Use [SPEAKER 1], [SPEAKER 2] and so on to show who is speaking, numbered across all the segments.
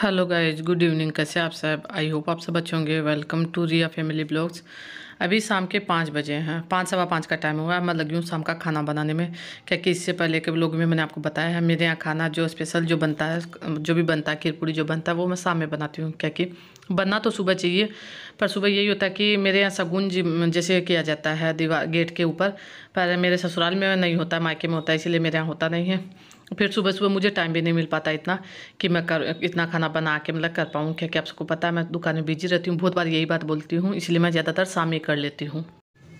[SPEAKER 1] hello guys good evening कैसे आप सब आई होप आप सब अच्छे होंगे welcome to Riya family blogs अभी शाम के पाँच बजे हैं पाँच सवा पाँच का टाइम हुआ है मैं लगी हूँ शाम का खाना बनाने में क्या कि इससे पहले के ब्लॉग में मैंने आपको बताया है मेरे यहाँ खाना जो स्पेशल जो बनता है जो भी बनता है खीरपुड़ी जो बनता है वो मैं शाम में बनाती हूँ क्या कि बनना तो सुबह चाहिए पर सुबह यही होता है कि मेरे यहाँ शगुन जैसे किया जाता है दीवार गेट के ऊपर पर मेरे ससुराल में नहीं होता मायके में होता है इसीलिए मेरे यहाँ होता नहीं है फिर सुबह सुबह मुझे टाइम भी नहीं मिल पाता इतना कि मैं कर इतना खाना बना के मतलब कर पाऊँ क्या आप सबको पता है मैं दुकान में बिजी रहती हूँ बहुत बार यही बात बोलती हूँ इसलिए मैं ज़्यादातर शाम ही कर लेती हूँ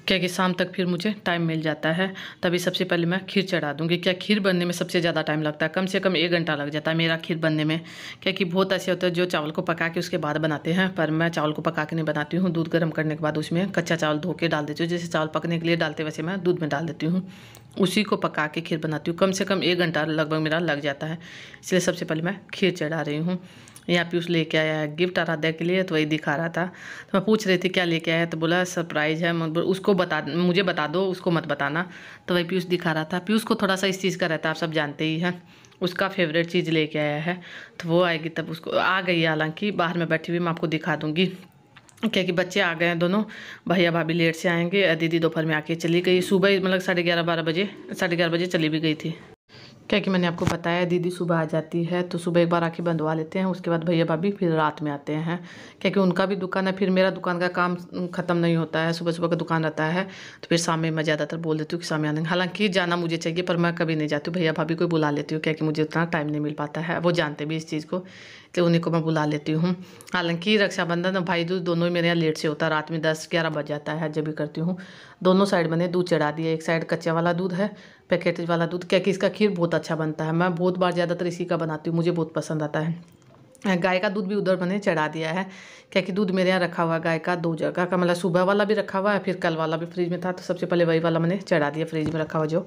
[SPEAKER 1] क्या कि शाम तक फिर मुझे टाइम मिल जाता है तभी सबसे पहले मैं खीर चढ़ा दूँगी क्या खीर बनने में सबसे ज़्यादा टाइम लगता है कम से कम एक घंटा लग जाता है मेरा खीर बनने में क्या कि बहुत ऐसे होता है जो चावल को पका के उसके बाद बनाते हैं पर मैं चावल को पका के नहीं बनाती हूँ दूध गर्म करने के बाद उसमें कच्चा चावल धो के डाल देती हूँ जैसे चावल पकने के लिए डालते वैसे मैं दूध में डाल देती हूँ उसी को पका के खीर बनाती हूँ कम से कम एक घंटा लगभग मेरा लग जाता है इसलिए सबसे पहले मैं खीर चढ़ा रही हूँ यहाँ पीयूष लेके आया है गिफ्ट आराध्या के लिए तो वही दिखा रहा था तो मैं पूछ रही थी क्या लेके आया तो बोला सरप्राइज़ है उसको बता मुझे बता दो उसको मत बताना तो वही पीयूष दिखा रहा था पीयूष को थोड़ा सा इस चीज़ का रहता है आप सब जानते ही हैं उसका फेवरेट चीज़ लेके आया है तो वो आएगी तब उसको आ गई हालांकि बाहर में बैठी हुई मैं आपको दिखा दूँगी क्या कि बच्चे आ गए हैं दोनों भैया भाभी लेट से आएंगे दीदी दोपहर में आके चली गई सुबह मतलब साढ़े ग्यारह बारह बजे साढ़े ग्यारह बजे चली भी गई थी क्या कि मैंने आपको बताया दीदी सुबह आ जाती है तो सुबह एक बार आँखें बंधवा लेते हैं उसके बाद भैया भाभी फिर रात में आते हैं क्योंकि उनका भी दुकान है फिर मेरा दुकान का काम ख़त्म नहीं होता है सुबह सुबह का दुकान रहता है तो फिर शाम में मैं ज़्यादातर बोल देती हूँ कि शाम आने हालांकि जाना मुझे चाहिए पर मैं कभी नहीं जाती हूँ भैया भाभी को बुला लेती हूँ क्योंकि मुझे उतना टाइम नहीं मिल पाता है वो जानते भी इस चीज़ को तो उन्हीं को मैं बुला लेती हूँ हालांकि रक्षाबंधन और भाई दूज दोनों ही मेरे यहाँ लेट से होता है रात में दस ग्यारह बज जाता है जब भी करती हूँ दोनों साइड मैंने दूध चढ़ा दिया एक साइड कच्चा वाला दूध है पैकेटेज वाला दूध क्या कि इसका खीर बहुत अच्छा बनता है मैं बहुत बार ज़्यादातर इसी का बनाती हूँ मुझे बहुत पसंद आता है गाय का दूध भी उधर मैंने चढ़ा दिया है क्या कि दूध मेरे यहाँ रखा हुआ है गाय का दो जगह का मतलब सुबह वाला भी रखा हुआ है फिर कल वाला भी फ्रिज में था तो सबसे पहले वही वाला मैंने चढ़ा दिया फ्रिज में रखा हुआ जो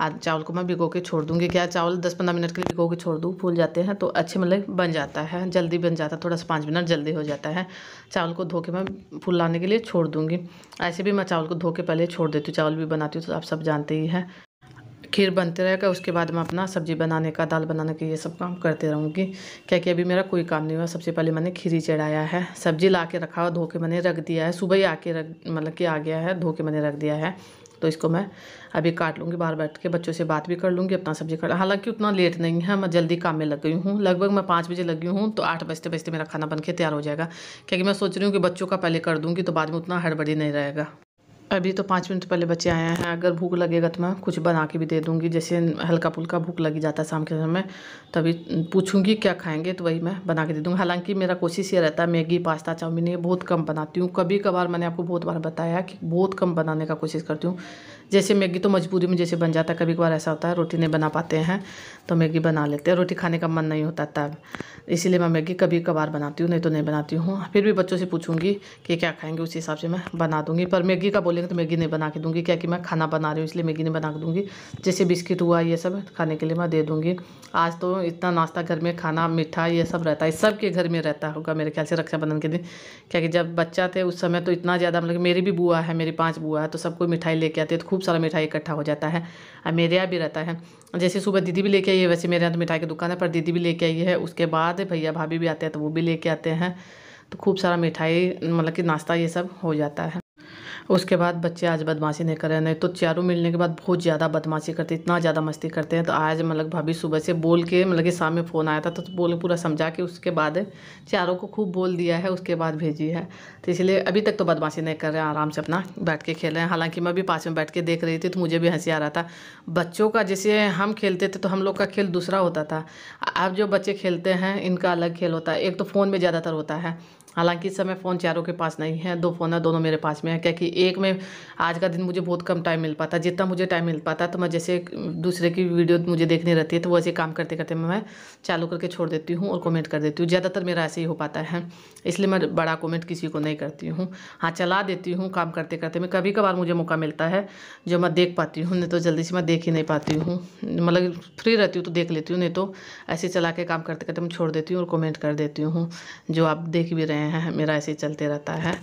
[SPEAKER 1] आज चावल को मैं भिगो के छोड़ दूँगी क्या चावल दस पंद्रह मिनट के लिए भिगो के छोड़ दूँ फूल जाते हैं तो अच्छे मतलब बन जाता है जल्दी बन जाता है थोड़ा सा पाँच मिनट जल्दी हो जाता है चावल को धो के मैं फूल लाने के लिए छोड़ दूँगी ऐसे भी मैं चावल को धो के पहले छोड़ देती हूँ चावल भी बनाती हूँ तो आप सब जानते ही हैं खीर बनते रहेगा उसके बाद मैं अपना सब्ज़ी बनाने का दाल बनाने का ये सब काम करते रहूँगी क्या कि अभी मेरा कोई काम नहीं हुआ सबसे पहले मैंने खीरी चढ़ाया है सब्ज़ी ला के रखा हुआ धो के मैंने रख दिया है सुबह ही आके रख मतलब कि आ गया है धो के मैंने रख दिया है तो इसको मैं अभी काट लूँगी बाहर बैठ के बच्चों से बात भी कर लूँगी अपना सब्जी काट हालांकि उतना लेट नहीं है मैं जल्दी काम में लग गई हूँ लगभग मैं पाँच बजे लगी हूँ तो आठ बजते बजते मेरा खाना बन के तैयार हो जाएगा क्योंकि मैं सोच रही हूँ कि बच्चों का पहले कर दूँगी तो बाद में उतना हड़बड़ी नहीं रहेगा अभी तो पाँच मिनट पहले बच्चे आए हैं अगर भूख लगेगा तो मैं कुछ बना के भी दे दूँगी जैसे हल्का फुल्का भूख लगी जाता है शाम के समय तभी पूछूँगी क्या खाएंगे तो वही मैं बना के दे दूँगी हालांकि मेरा कोशिश ये रहता है मैगी पास्ता चाउमीन ये बहुत कम बनाती हूँ कभी कभार मैंने आपको बहुत बार बताया कि बहुत कम बनाने का कोशिश करती हूँ जैसे मैगी तो मजबूरी में जैसे बन जाता है कभी कभार ऐसा होता है रोटी नहीं बना पाते हैं तो मैगी बना लेते हैं रोटी खाने का मन नहीं होता तब इसीलिए मैं मैगी कभी कभार बनाती हूँ नहीं तो नहीं बनाती हूँ फिर भी बच्चों से पूछूंगी कि क्या खाएंगे उसी हिसाब से मैं बना दूँगी पर मैगी का बोलेंगे तो मैगी नहीं बना के दूँगी क्या कि मैं खाना बना रही हूँ इसलिए मैगी नहीं बना के दूँगी जैसे बिस्किट हुआ ये सब खाने के लिए मैं दे दूँगी आज तो इतना नाश्ता घर में खाना मीठा ये सब रहता है सबके घर में रहता होगा मेरे ख्याल से रक्षाबंधन के दिन क्या कि जब बच्चा थे उस समय तो इतना ज़्यादा मतलब मेरी भी बुआ है मेरी पाँच बुआ है तो सबको मिठाई लेके आती है तो खूब सारा मिठाई इकट्ठा हो जाता है और मेरे यहाँ भी रहता है जैसे सुबह दीदी भी लेके आई है वैसे मेरे यहाँ तो मिठाई की दुकान है पर दीदी भी लेके आई है उसके बाद भैया भाभी भी आते हैं तो वो भी लेके आते हैं तो खूब सारा मिठाई मतलब कि नाश्ता ये सब हो जाता है उसके बाद बच्चे आज बदमाशी नहीं कर रहे नहीं तो चारों मिलने के बाद बहुत ज़्यादा बदमाशी करते इतना ज़्यादा मस्ती करते हैं तो आज मतलब भाभी सुबह से बोल के मतलब कि शाम में फ़ोन आया था तो, तो बोले पूरा समझा के उसके बाद चारों को खूब बोल दिया है उसके बाद भेजी है तो इसलिए अभी तक तो बदमाशी नहीं कर रहे हैं आराम से अपना बैठ के खेल रहे हैं हालाँकि मैं भी पास में बैठ के देख रही थी तो मुझे भी हंसी आ रहा था बच्चों का जैसे हम खेलते थे तो हम लोग का खेल दूसरा होता था अब जो बच्चे खेलते हैं इनका अलग खेल होता है एक तो फ़ोन में ज़्यादातर होता है हालांकि इस समय फ़ोन चारों के पास नहीं है दो फ़ोन है दोनों मेरे पास में है क्या कि एक में आज का दिन मुझे बहुत कम टाइम मिल पाता जितना मुझे टाइम मिल पाता तो मैं जैसे दूसरे की वीडियो मुझे देखनी रहती है तो वैसे काम करते करते मैं चालू करके छोड़ देती हूँ और कमेंट कर देती हूँ ज़्यादातर मेरा ऐसे ही हो पाता है इसलिए मैं बड़ा कॉमेंट किसी को नहीं करती हूँ हाँ चला देती हूँ काम करते करते मैं कभी कभार मुझे मौका मिलता है जो मैं देख पाती हूँ नहीं तो जल्दी से मैं देख ही नहीं पाती हूँ मतलब फ्री रहती हूँ तो देख लेती हूँ नहीं तो ऐसे चला के काम करते करते मैं छोड़ देती हूँ और कॉमेंट कर देती हूँ जो आप देख भी रहे हैं मेरा ऐसे ही चलते रहता है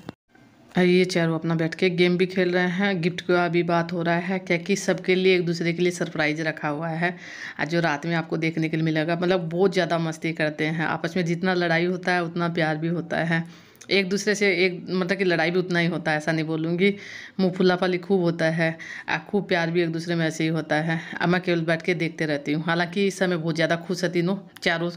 [SPEAKER 1] ये चारों अपना बैठ के गेम भी खेल रहे हैं गिफ्ट का भी बात हो रहा है क्या कि सबके लिए एक दूसरे के लिए सरप्राइज रखा हुआ है आज जो रात में आपको देखने के लिए मिलेगा मतलब बहुत ज़्यादा मस्ती करते हैं आपस में जितना लड़ाई होता है उतना प्यार भी होता है एक दूसरे से एक मतलब कि लड़ाई भी उतना ही होता है ऐसा नहीं बोलूँगी मुँह फुल्लाफाली खूब होता है खूब प्यार भी एक दूसरे में ऐसे ही होता है अब मैं केवल बैठ के देखते रहती हूँ हालाँकि इस समय बहुत ज़्यादा खुश रहती हूँ चारों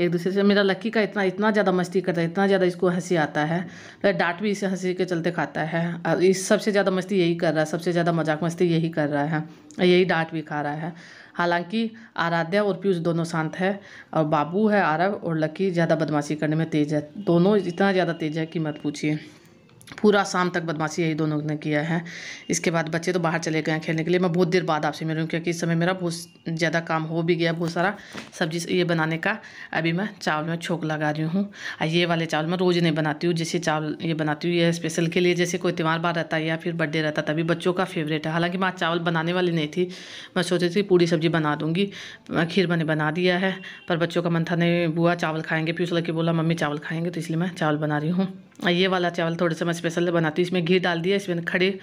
[SPEAKER 1] एक दूसरे से मेरा लक्की का इतना इतना ज़्यादा मस्ती करता है इतना ज़्यादा इसको हंसी आता है तो डांट भी इसे हंसी के चलते खाता है और इस सबसे ज़्यादा मस्ती यही कर रहा है सबसे ज़्यादा मजाक मस्ती यही कर रहा है यही डांट भी खा रहा है हालांकि आराध्या और पीयूष दोनों शांत है और बाबू है आरव और लक्की ज़्यादा बदमाशी करने में तेज़ है दोनों इतना ज़्यादा तेज़ है कि मत पूछिए पूरा शाम तक बदमाशी यही दोनों ने किया है इसके बाद बच्चे तो बाहर चले गए हैं खेलने के लिए मैं बहुत देर बाद आपसे मिलूँ क्योंकि इस समय मेरा बहुत ज़्यादा काम हो भी गया बहुत सारा सब्जी ये बनाने का अभी मैं चावल में छोंक लगा रही हूँ और ये वाले चावल मैं रोज़ नहीं बनाती हूँ जैसे चावल ये बनाती हूँ ये स्पेशल के लिए जैसे कोई त्यौहार बार रहता है या फिर बर्थडे रहता तभी बच्चों का फेवरेट है हालाँकि मैं चावल बनाने वाली नहीं थी मैं सोच रही थी पूरी सब्जी बना दूँगी खीर मैंने बना दिया है पर बच्चों का मन था नहीं बुआ चावल खाएँगे फिर उस लड़के बोला मम्मी चावल खाएँगे तो इसलिए मैं चावल बना रही हूँ ये वाला चावल थोड़े से मैं स्पेशल बनाती हूँ इसमें घी डाल दिया इसमें खड़े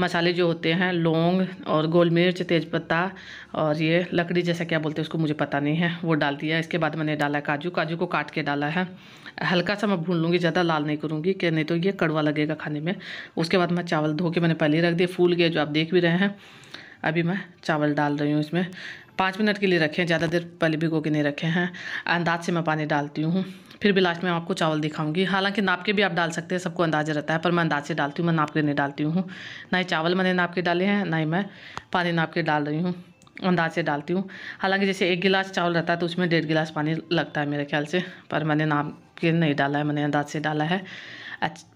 [SPEAKER 1] मसाले जो होते हैं लौंग और गोल मिर्च तेज़पत्ता और ये लकड़ी जैसा क्या बोलते हैं उसको मुझे पता नहीं है वो डाल दिया इसके बाद मैंने डाला काजू काजू को काट के डाला है हल्का सा मैं भून लूँगी ज़्यादा लाल नहीं करूँगी कि नहीं तो ये कड़वा लगेगा खाने में उसके बाद मैं चावल धो के मैंने पहले रख दिया फूल गया जो आप देख भी रहे हैं अभी मैं चावल डाल रही हूँ इसमें पाँच मिनट के लिए रखे हैं ज़्यादा देर पहले भिगो के नहीं रखे हैं अंदाज से मैं पानी डालती हूँ फिर भी लास्ट में आपको चावल दिखाऊंगी हालांकि नाप के भी आप डाल सकते हैं सबको अंदाजा रहता है पर मैं अंदाज से डालती हूँ मैं नाप के नहीं डालती हूँ ना ही चावल मैंने नाप के डाले हैं ना ही मैं पानी नाप के डाल रही हूँ अंदाज से डालती हूँ हालांकि जैसे एक गिलास चावल रहता है तो उसमें डेढ़ गिलास पानी लगता है मेरे ख्याल से पर मैंने नाप के नहीं डाला है मैंने अंदाज से डाला है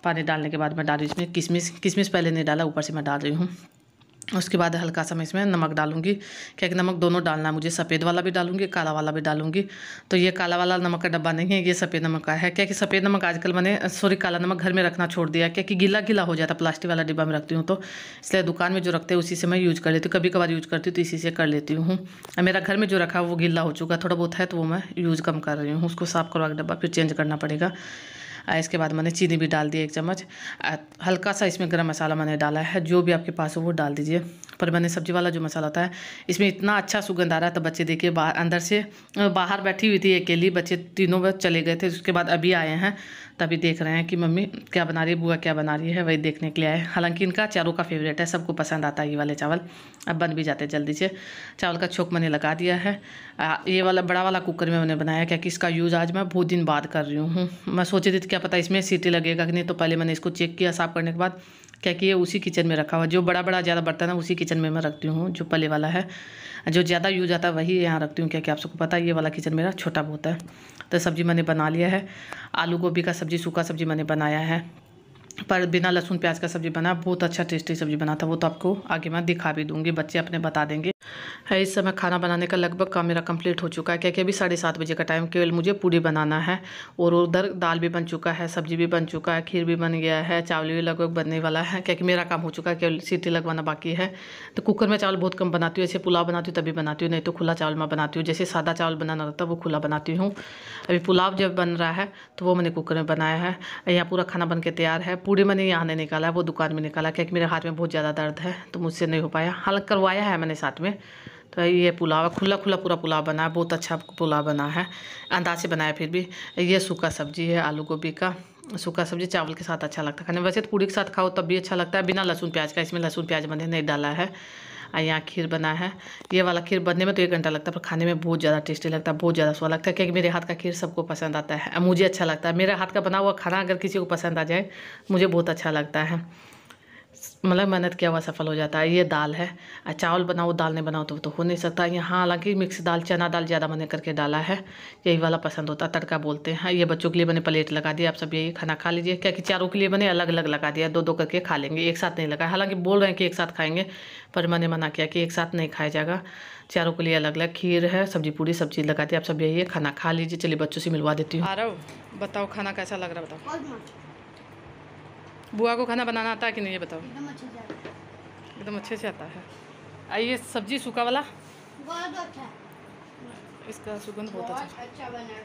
[SPEAKER 1] पानी डालने के बाद मैं डाल रही हूँ इसमें किशमिश किशमिश पहले नहीं डाला ऊपर से मैं डाल रही हूँ उसके बाद हल्का सा मैं इसमें नमक डालूंगी क्या कि नमक दोनों डालना है मुझे सफ़ेद वाला भी डालूंगी काला वाला भी डालूंगी तो ये काला वाला नमक का डब्बा नहीं है ये सफ़ेद नमक का है क्या कि सफ़ेद नमक आजकल मैंने सॉरी काला नमक घर में रखना छोड़ दिया क्या कि गीला गीला हो जाता प्लास्टिक वाला डिब्बा में रखती हूँ तो इसलिए दुकान में जो रखते हैं उसी से मैं यूज़ कर लेती हूँ कभी कभार यूज़ करती हूँ तो इसी से कर लेती हूँ मेरा घर में जो रखा है वो गीला हो चुका थोड़ा बहुत है तो वो मैं यूज़ कम कर रही हूँ उसको साफ़ करवा के डब्बा फिर चेंज करना पड़ेगा इसके बाद मैंने चीनी भी डाल दी एक चम्मच हल्का सा इसमें गर्म मसाला मैंने डाला है जो भी आपके पास हो वो डाल दीजिए पर मैंने सब्जी वाला जो मसाला होता है इसमें इतना अच्छा सुगंध आ रहा है तो बच्चे देखिए बाहर अंदर से बाहर बैठी हुई थी अकेली बच्चे तीनों चले गए थे उसके बाद अभी आए हैं तभी देख रहे हैं कि मम्मी क्या बना रही है बुआ क्या बना रही है वही देखने के लिए आए हालांकि इनका चारों का फेवरेट है सबको पसंद आता है ये वाले चावल अब बन भी जाते जल्दी से चावल का छोक मैंने लगा दिया है आ, ये वाला बड़ा वाला कुकर में मैंने बनाया क्या कि इसका यूज़ आज मैं बहुत दिन बाद कर रही हूँ मैं सोची थी क्या पता इसमें सीटी लगेगा कि नहीं तो पहले मैंने इसको चेक किया साफ़ करने के बाद क्या कि ये उसी किचन में रखा हुआ जो बड़ा बड़ा ज़्यादा बर्तन है उसी किचन में मैं रखती हूँ जो पले वाला है जो ज़्यादा यूज आता है वही यहाँ रखती हूँ क्या कि आप सबको पता है ये वाला किचन मेरा छोटा बहुत है तो सब्ज़ी मैंने बना लिया है आलू गोभी का सब्ज़ी सूखा सब्ज़ी मैंने बनाया है पर बिना लहसुन प्याज का सब्ज़ी बना बहुत अच्छा टेस्टी सब्ज़ी बना था वो तो आपको आगे मैं दिखा भी दूंगी बच्चे अपने बता देंगे है इस समय खाना बनाने का लगभग काम मेरा कंप्लीट हो चुका है क्योंकि अभी साढ़े सात बजे का टाइम केवल मुझे पूरी बनाना है और उधर दाल भी बन चुका है सब्ज़ी भी बन चुका है खीर भी बन गया है चावल भी लगभग बनने वाला है क्योंकि मेरा काम हो चुका है केवल सीटी लगवाना बाकी है तो कुकर में चावल बहुत कम बनाती हूँ ऐसे पुलाव बनाती हूँ तभी बनाती हूँ नहीं तो खुला चावल मैं बनाती हूँ जैसे सादा चावल बनाना रहता है वो खुला बनाती हूँ अभी पुलाव जब बन रहा है तो वो मैंने कुकर में बनाया है यहाँ पूरा खाना बन के तैयार है पूरे मैंने यहाँ नहीं निकाला वो दुकान में निकाला क्योंकि मेरे हाथ में बहुत ज़्यादा दर्द है तो मुझसे नहीं हो पाया हालांकि करवाया है मैंने साथ में तो ये पुलाव खुला खुला पूरा पुलाव बना है बहुत अच्छा पुलाव बना है अंदाज से बनाया फिर भी ये सूखा सब्जी है आलू गोभी का सूखा सब्जी चावल के साथ अच्छा लगता है खाने वैसे तो पूरी के साथ खाओ तब भी अच्छा लगता है बिना लहसुन प्याज का इसमें लहसुन प्याज मैंने नहीं डाला है और यहाँ खीर बना है ये वाला खीर बनने में तो एक घंटा लगता है पर खाने में बहुत ज़्यादा टेस्टी लगता है बहुत ज़्यादा स्वाद लगता है क्योंकि मेरे हाथ का खीर सबको पसंद आता है मुझे अच्छा लगता है मेरे हाथ का बना हुआ खाना अगर किसी को पसंद आ जाए मुझे बहुत अच्छा लगता है मतलब मेहनत किया हुआ सफल हो जाता है ये दाल है चावल बनाओ दाल नहीं बनाओ तो तो हो नहीं सकता यहाँ हालांकि मिक्स दाल चना दाल ज़्यादा मैंने करके डाला है यही वाला पसंद होता है तड़का बोलते हैं ये बच्चों के लिए मैंने प्लेट लगा दिया आप सब यही खाना खा लीजिए क्या कि चारों के लिए मैंने अलग अलग लगा दिया दो दो करके खा लेंगे एक साथ नहीं लगाया हालांकि बोल रहे हैं कि एक साथ खाएंगे पर मैंने मना किया कि एक साथ नहीं खाया जाएगा चारों के लिए अलग अलग खीर है सब्जी पूरी सब चीज़ लगा दी आप सब यही खाना खा लीजिए चलिए बच्चों से मिलवा देती हूँ बताओ खाना कैसा लग रहा बताओ बुआ को खाना बनाना आता है कि नहीं ये बताओ एकदम अच्छे से आता है आइए सब्जी सूखा वाला बहुत अच्छा इसका सुगंध बहुत अच्छा अच्छा बना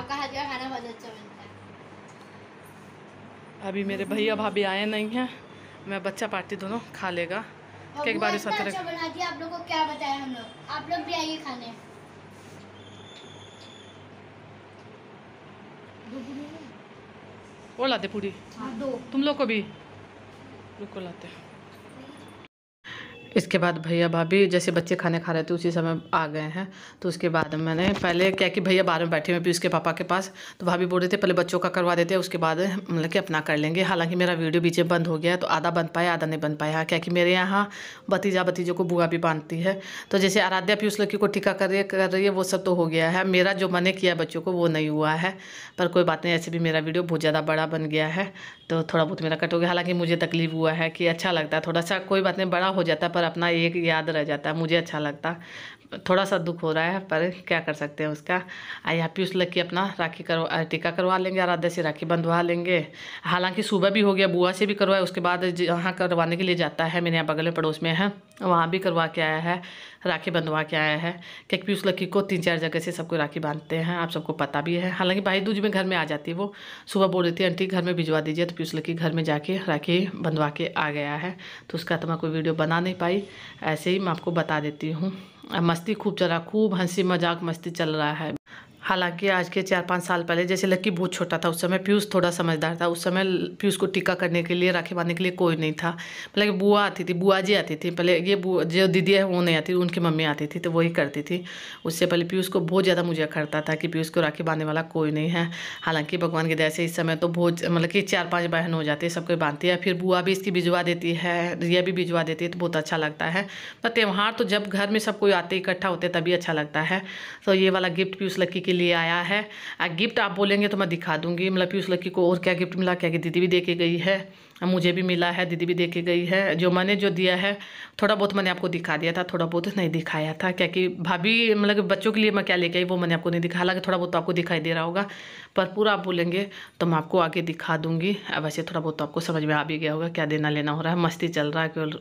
[SPEAKER 1] आपका खाना बहुत अच्छा बनता है अभी मेरे भैया भाभी आए नहीं हैं मैं बच्चा पार्टी दोनों खा लेगा केक बारे साथ अच्छा बना दिया आप लोगों को क्या बताया हम लोग आप लोग भी आइए खाने वो लाते पूरी हाँ, दो तुम लोग को भी रुको लाते हैं इसके बाद भैया भाभी जैसे बच्चे खाने खा रहे थे उसी समय आ गए हैं तो उसके बाद मैंने पहले क्या कि भैया बाहर में बैठे हुए भी उसके पापा के पास तो भाभी बोल रहे थे पहले बच्चों का करवा देते हैं उसके बाद मतलब कि अपना कर लेंगे हालांकि मेरा वीडियो बीच में बंद हो गया तो आधा बन पाया आधा नहीं बन पाया क्या कि मेरे यहाँ भतीजा भतीजों को बुआ भी बांधती है तो जैसे आराध्या भी उस लड़की को टीका कर रही है वो सब तो हो गया है मेरा जो मैंने किया बच्चों को वो नहीं हुआ है पर कोई बात नहीं ऐसे भी मेरा वीडियो बहुत ज़्यादा बड़ा बन गया है तो थोड़ा बहुत मेरा कट हो गया हालाँकि मुझे तकलीफ हुआ है कि अच्छा लगता है थोड़ा सा कोई बात नहीं बड़ा हो जाता है पर और अपना एक याद रह जाता है मुझे अच्छा लगता थोड़ा सा दुख हो रहा है पर क्या कर सकते हैं उसका आई हैप्पी उस लग अपना राखी करवा टीका करवा लेंगे आराध्या से राखी बंधवा लेंगे हालांकि सुबह भी हो गया बुआ से भी करवाया उसके बाद जहाँ करवाने के लिए जाता है मेरे यहाँ बगल में पड़ोस में है वहाँ भी करवा के आया है राखी बंधवा के आया है क्योंकि उस लड़की को तीन चार जगह से सबको राखी बांधते हैं आप सबको पता भी है हालांकि भाई दूज में घर में आ जाती है वो सुबह बोल रही थी आंटी घर में भिजवा दीजिए तो पीयूष लड़की घर में जाके राखी बंधवा के आ गया है तो उसका तो मैं कोई वीडियो बना नहीं पाई ऐसे ही मैं आपको बता देती हूँ मस्ती खूब चल रहा है खूब हंसी मजाक मस्ती चल रहा है हालांकि आज के चार पाँच साल पहले जैसे लक्की बहुत छोटा था उस समय पीयूष थोड़ा समझदार था उस समय पीयूष को टीका करने के लिए राखी बांधने के लिए कोई नहीं था मतलब कि बुआ आती थी बुआ जी आती थी पहले ये जो दीदी है वो नहीं आती उनकी मम्मी आती थी तो वही करती थी उससे पहले पीयूष को बहुत ज़्यादा मुझे अखरता था कि पीयूष को राखी बांधने वाला कोई नहीं है हालाँकि भगवान की दया से इस समय तो बहुत मतलब कि चार पाँच बहन हो जाती है सबको बांधती है फिर बुआ भी इसकी भिजवा देती है रिया भी भिजवा देती है तो बहुत अच्छा लगता है पर तो त्यौहार तो जब घर में सब कोई आते इकट्ठा होते तभी अच्छा लगता है तो ये वाला गिफ्ट पीयूष लक्की के लिए आया है गिफ्ट आप बोलेंगे तो मैं दिखा दूंगी मतलब कि उस लड़की को और क्या गिफ्ट मिला क्या कि दीदी भी दे के गई है मुझे भी मिला है दीदी भी दे के गई है जो मैंने जो दिया है थोड़ा बहुत मैंने आपको दिखा दिया था थोड़ा बहुत नहीं दिखाया था क्या कि भाभी मतलब बच्चों के लिए मैं क्या लेके आई वो मैंने आपको नहीं दिखा हालांकि थोड़ा बहुत तो आपको दिखाई दे रहा होगा पर पूरा आप बोलेंगे तो मैं आपको आगे दिखा दूँगी वैसे थोड़ा बहुत तो आपको समझ में आ भी गया होगा क्या देना लेना हो रहा है मस्ती चल रहा है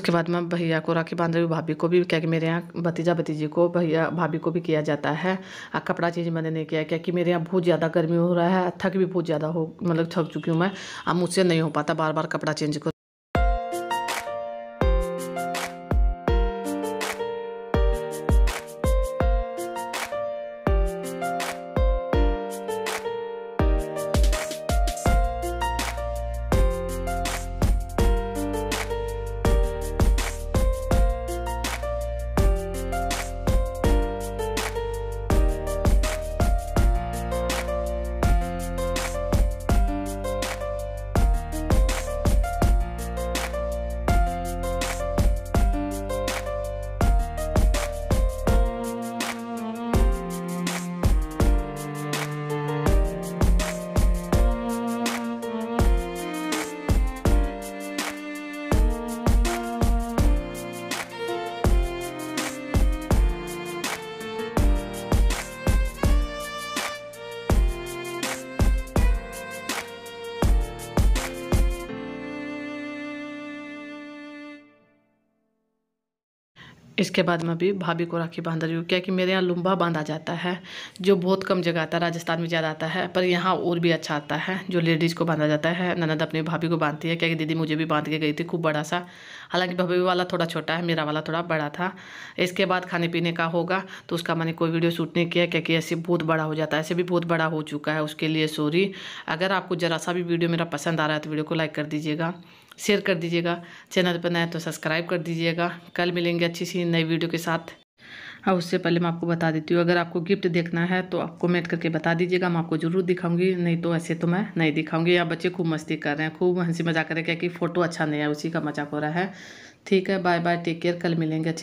[SPEAKER 1] उसके बाद में भैया को राखी बांध रही हूँ भाभी को भी क्या कि मेरे यहाँ भतीजा भतीजी को भैया भाभी को भी किया जाता है कपड़ा चेंज मैंने नहीं किया क्या कि मेरे यहाँ बहुत ज़्यादा गर्मी हो रहा है थक भी बहुत ज़्यादा हो मतलब थक चुकी हूँ मैं अब मुझसे नहीं हो पाता बार बार कपड़ा चेंज कर इसके बाद मैं अभी भाभी को राखी बांध रही हूँ क्योंकि मेरे यहाँ लुम्बा बांधा जाता है जो बहुत कम जगह आता है राजस्थान में ज़्यादा आता है पर यहाँ और भी अच्छा आता है जो लेडीज़ को बांधा जाता है ननद अपनी भाभी को बांधती है क्योंकि दीदी मुझे भी बांध के गई थी खूब बड़ा सा हालांकि भाभी वाला थोड़ा छोटा है मेरा वाला थोड़ा बड़ा था इसके बाद खाने पीने का होगा तो उसका मैंने कोई वीडियो शूट नहीं किया क्योंकि ऐसे बहुत बड़ा हो जाता है ऐसे भी बहुत बड़ा हो चुका है उसके लिए सॉरी अगर आपको ज़रा सा भी वीडियो मेरा पसंद आ रहा है तो वीडियो को लाइक कर दीजिएगा शेयर कर दीजिएगा चैनल पर नए तो सब्सक्राइब कर दीजिएगा कल मिलेंगे अच्छी सी नई वीडियो के साथ अब उससे पहले मैं आपको बता देती हूँ अगर आपको गिफ्ट देखना है तो आप कमेंट करके बता दीजिएगा मैं आपको ज़रूर दिखाऊंगी नहीं तो ऐसे तो मैं नहीं दिखाऊंगी या बच्चे खूब मस्ती कर रहे हैं खूब हंसी मजाक कर रहे हैं क्या कि फ़ोटो अच्छा नहीं है उसी का मजाक हो रहा है ठीक है बाय बाय टेक केयर कल मिलेंगे